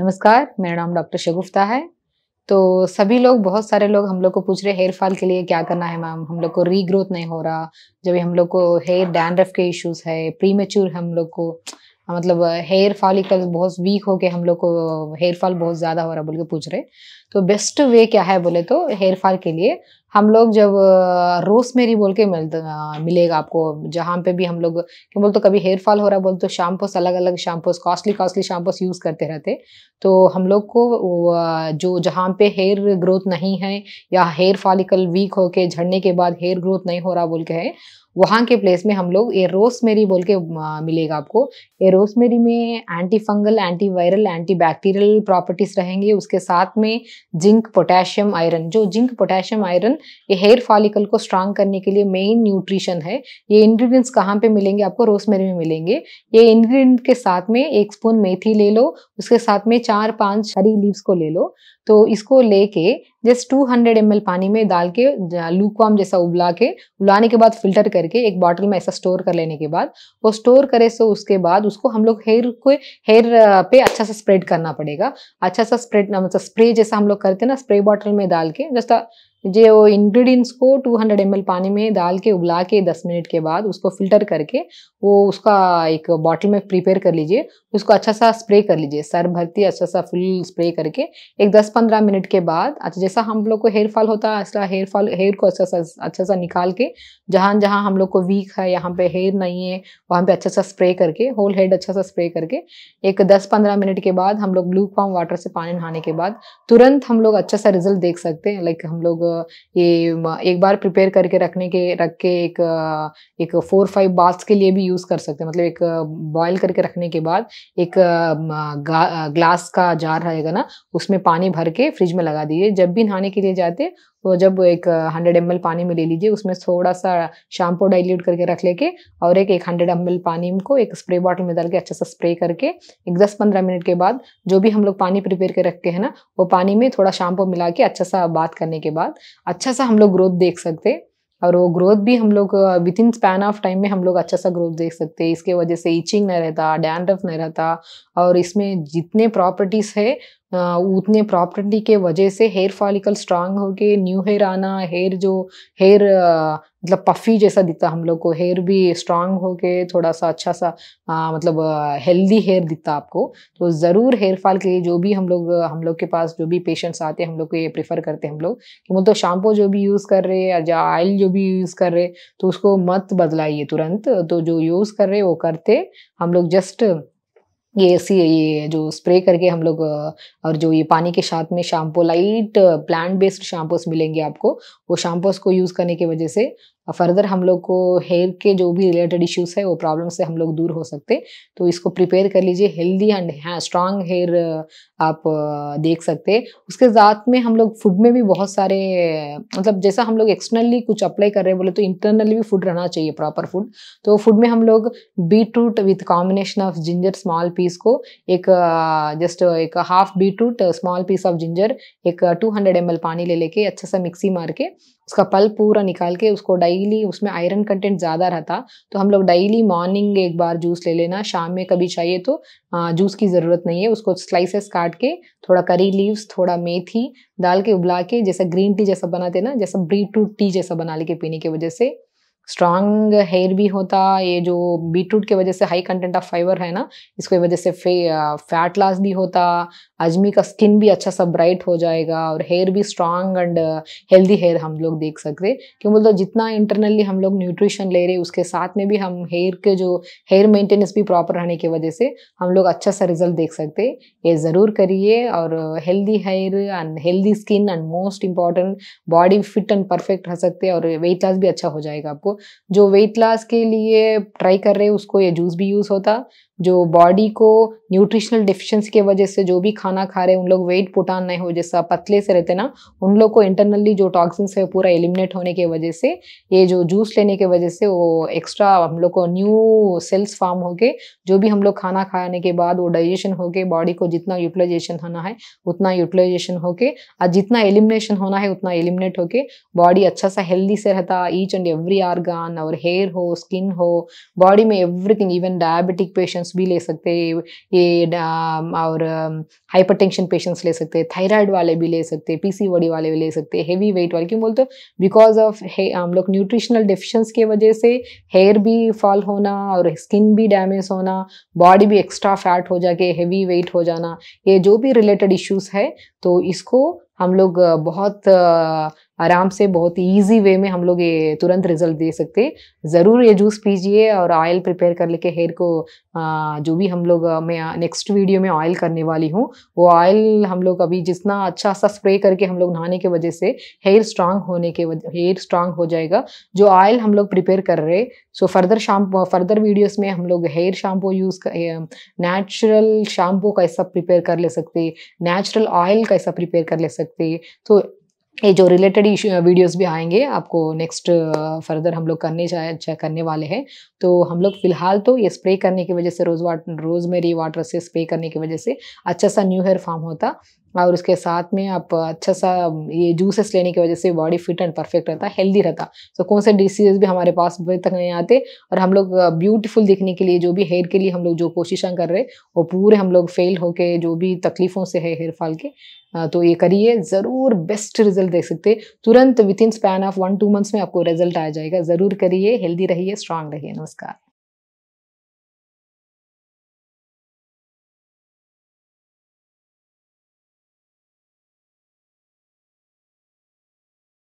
नमस्कार मेरा नाम डॉक्टर शगुफ्ता है तो सभी लोग बहुत सारे लोग हम लोग को पूछ रहे हेयर फॉल के लिए क्या करना है मैम हम लोग को रीग्रोथ नहीं हो रहा जब हम लोग को हेयर डैंड्रफ के इश्यूज है प्रीमेच्योर हम लोग को मतलब हेयर फॉलिकल बहुत वीक हो के हम लोग को हेयर फॉल बहुत ज़्यादा हो रहा बोल के पूछ रहे तो बेस्ट वे क्या है बोले तो हेयर फॉल के लिए हम लोग जब रोज मेरी बोल के मिल मिलेगा आपको जहाँ पे भी हम लोग क्यों बोल तो कभी हेयर फॉल हो रहा बोल तो शैम्पूस अलग अलग shampoos costly costly shampoos use करते रहते तो हम लोग को जो जहाँ पे हेयर ग्रोथ नहीं है या हेयर फॉलिकल वीक के झड़ने के बाद हेयर ग्रोथ नहीं हो रहा बोल के है वहाँ के प्लेस में हम लोग ये मेरी बोल के मिलेगा आपको ये मेरी में anti fungal anti viral anti bacterial properties रहेंगे उसके साथ में जिंक पोटेशियम आयरन जो जिंक पोटेशियम आयरन ये हेयर फॉलिकल को स्ट्रांग करने के लिए मेन न्यूट्रिशन है ये इंग्रेडिएंट्स कहाँ पे मिलेंगे आपको रोजमेरी में मिलेंगे ये इंग्रेडिएंट के साथ में एक स्पून मेथी ले लो उसके साथ में चार पांच हरी लीव्स को ले लो तो इसको लेके जस्ट 200 ml पानी में डाल के लूकवाम जैसा उबला के उबलाने के बाद फिल्टर करके एक बॉटल में ऐसा स्टोर कर लेने के बाद वो स्टोर करे सो उसके बाद उसको हम लोग हेयर को हेयर पे अच्छा सा स्प्रेड करना पड़ेगा अच्छा सा स्प्रेड मतलब स्प्रे जैसा हम लोग करते हैं ना स्प्रे बॉटल में डाल के जस्ट जे वो इन्ग्रीडियंट्स को 200 हंड्रेड पानी में डाल के उबला के 10 मिनट के बाद उसको फिल्टर करके वो उसका एक बॉटल में प्रिपेयर कर लीजिए उसको अच्छा सा स्प्रे कर लीजिए सर भरती अच्छा सा फुल स्प्रे करके एक 10-15 मिनट के बाद अच्छा जैसा हम लोग को हेयर फॉल होता है ऐसा हेयर फॉल हेयर को अच्छा सा अच्छा सा निकाल के जहाँ जहाँ हम लोग को वीक है यहाँ पे हेयर नहीं है वहाँ पे अच्छा सा स्प्रे करके होल हेड अच्छा सा स्प्रे करके एक दस पंद्रह मिनट के बाद हम लोग ब्लू फॉर्म वाटर से पानी नहाने के बाद तुरंत हम लोग अच्छा सा रिजल्ट देख सकते हैं लाइक हम लोग ये एक बार प्रिपेयर करके रखने के रख के एक एक फोर फाइव बाथ्स के लिए भी यूज़ कर सकते हैं मतलब एक बॉयल करके रखने के बाद एक ग्लास का जार रहेगा ना उसमें पानी भर के फ्रिज में लगा दीजिए जब भी नहाने के लिए जाते तो जब एक हंड्रेड एम पानी में ले लीजिए उसमें थोड़ा सा शैम्पू डाइल्यूट करके रख लेके और एक एक हंड्रेड एम पानी को एक स्प्रे बॉटल में डाल के अच्छा सा स्प्रे करके एक दस पंद्रह मिनट के बाद जो भी हम लोग पानी प्रिपेयर कर रखते हैं ना वो पानी में थोड़ा शैम्पू मिला के अच्छा सा बात करने के बाद अच्छा सा हम लोग ग्रोथ देख सकते और वो ग्रोथ भी हम लोग within span of time में हम लोग अच्छा सा ग्रोथ देख सकते हैं इसके वजह से इचिंग नहीं रहता डैंड्रफ नहीं रहता और इसमें जितने प्रॉपर्टीज़ है उतने प्रॉपर्टी के वजह से हेयर फॉलिकल स्ट्रांग हो के न्यू हेयर आना हेयर जो हेयर मतलब पफी जैसा दिखता हम लोग को हेयर भी स्ट्रांग हो के थोड़ा सा अच्छा सा आ, मतलब हेल्दी हेयर दिखता आपको तो ज़रूर हेयर फॉल के लिए जो भी हम लोग हम लोग के पास जो भी पेशेंट्स आते हैं हम लोग को ये प्रेफर करते हैं हम लोग कि मतलब तो शैम्पू जो भी यूज़ कर रहे हैं या ऑयल जो भी यूज़ कर रहे तो उसको मत बदलाइए तुरंत तो जो यूज़ कर रहे वो करते हम लोग जस्ट ये ऐसी ये जो स्प्रे करके हम लोग और जो ये पानी के साथ में shampoo light plant based shampoos मिलेंगे आपको वो शैम्पूस को यूज़ करने की वजह से फर्दर हम लोग को हेयर के जो भी रिलेटेड इश्यूज है वो प्रॉब्लम से हम लोग दूर हो सकते तो इसको प्रिपेयर कर लीजिए हेल्दी एंड स्ट्रांग हेयर आप देख सकते उसके साथ में हम लोग फूड में भी बहुत सारे मतलब जैसा हम लोग एक्सटर्नली कुछ अप्लाई कर रहे हैं बोले तो इंटरनली भी फूड रहना चाहिए प्रॉपर फूड तो फूड में हम लोग beetroot with combination of ginger small piece को एक जस्ट एक half beetroot small piece of ginger एक हंड्रेड एम पानी ले लेके अच्छे से मिक्सी मार के उसका पल पूरा निकाल के उसको डाई डेली उसमें आयरन कंटेंट ज़्यादा रहता तो हम लोग डेली मॉर्निंग एक बार जूस ले लेना शाम में कभी चाहिए तो जूस की ज़रूरत नहीं है उसको स्लाइसेस काट के थोड़ा करी लीव्स थोड़ा मेथी डाल के उबला के जैसा ग्रीन टी जैसा बनाते ना जैसा बीट रूट टी जैसा बना लेके पीने की वजह से स्ट्रांग हेयर भी होता ये जो बीटरूट के वजह से हाई कंटेंट ऑफ फाइबर है ना इसकी वजह से फे फैट लॉस भी होता अजमी का स्किन भी अच्छा सा ब्राइट हो जाएगा और हेयर भी स्ट्रांग एंड हेल्दी हेयर हम लोग देख सकते क्यों बोलते जितना इंटरनली हम लोग न्यूट्रिशन ले रहे उसके साथ में भी हम हेयर के जो हेयर मेंटेनेंस भी प्रॉपर रहने की वजह से हम लोग अच्छा सा रिजल्ट देख सकते ये ज़रूर करिए और healthy hair and healthy skin and most important body fit and perfect रह सकते और वेट लॉस भी अच्छा हो जाएगा आपको जो वेट लॉस के लिए ट्राई कर रहे हैं उसको ये जूस भी यूज़ होता जो बॉडी को न्यूट्रिशनल डिफिशेंसी के वजह से जो भी खाना खा रहे हैं उन लोग वेट पुटान नहीं हो जैसा पतले से रहते ना उन लोग को इंटरनली जो टॉक्सिन्स है पूरा एलिमिनेट होने के वजह से ये जो जूस लेने की वजह से वो एक्स्ट्रा हम लोग को न्यू सेल्स फॉर्म होके जो भी हम लोग खाना खाने के बाद वो डाइजेशन होके बॉडी को जितना यूटिलाइजेशन होना है उतना यूटिलाइजेशन होके और जितना एलिमिनेशन होना है उतना एलिमिनेट होके बॉडी अच्छा सा हेल्दी से रहता ईच एंड एवरी आर्गान और हेयर हो स्किन हो बॉडी में everything even diabetic patients patients भी ले सकते हैं ये um, और टेंशन um, पेशेंट्स ले सकते हैं थायराइड वाले भी ले सकते हैं वड़ी वाले भी ले सकते हैं हेवी वेट वाले क्यों बोलते बिकॉज ऑफ हम लोग न्यूट्रिशनल डिफिशंस की वजह से हेयर भी फॉल होना और स्किन भी डैमेज होना बॉडी भी एक्स्ट्रा फैट हो जाके हेवी वेट हो जाना ये जो भी रिलेटेड इश्यूज है तो इसको हम लोग uh, बहुत uh, आराम से बहुत इजी वे में हम लोग ये तुरंत रिजल्ट दे सकते हैं ज़रूर ये जूस पीजिए और ऑयल प्रिपेयर कर लेके हेयर को जो भी हम लोग मैं नेक्स्ट वीडियो में ऑयल करने वाली हूँ वो ऑयल हम लोग अभी जितना अच्छा सा स्प्रे करके हम लोग नहाने के वजह से हेयर स्ट्रांग होने के वजह हेयर स्ट्रांग हो जाएगा जो ऑयल हम लोग प्रिपेयर कर रहे सो फर्दर शाम फर्दर वीडियोज में हम लोग hair shampoo use natural shampoo कैसा प्रिपेयर कर ले सकते नेचुरल ऑयल कैसा प्रिपेयर कर ले सकते तो ये जो रिलेटेड वीडियोस भी आएंगे आपको नेक्स्ट फर्दर हम लोग करने चाहे अच्छा करने वाले हैं तो हम लोग फिलहाल तो ये स्प्रे करने की वजह से रोज वाट रोजमेरी वाटर से स्प्रे करने की वजह से अच्छा सा न्यू हेयर फॉर्म होता और उसके साथ में आप अच्छा सा ये जूसेस लेने की वजह से बॉडी फिट एंड परफेक्ट रहता हेल्दी रहता सो कौन से डिसीजेस भी हमारे पास अभी तक नहीं आते और हम लोग ब्यूटीफुल दिखने के लिए जो भी हेयर के लिए हम लोग जो कोशिशें कर रहे वो पूरे हम लोग फेल होके जो भी तकलीफ़ों से है हेयर फॉल के तो ये करिए ज़रूर बेस्ट रिजल्ट देख सकते तुरंत within span of one two months में आपको रिजल्ट आ जाएगा ज़रूर करिए हेल्दी रहिए स्ट्रांग रहिए नमस्कार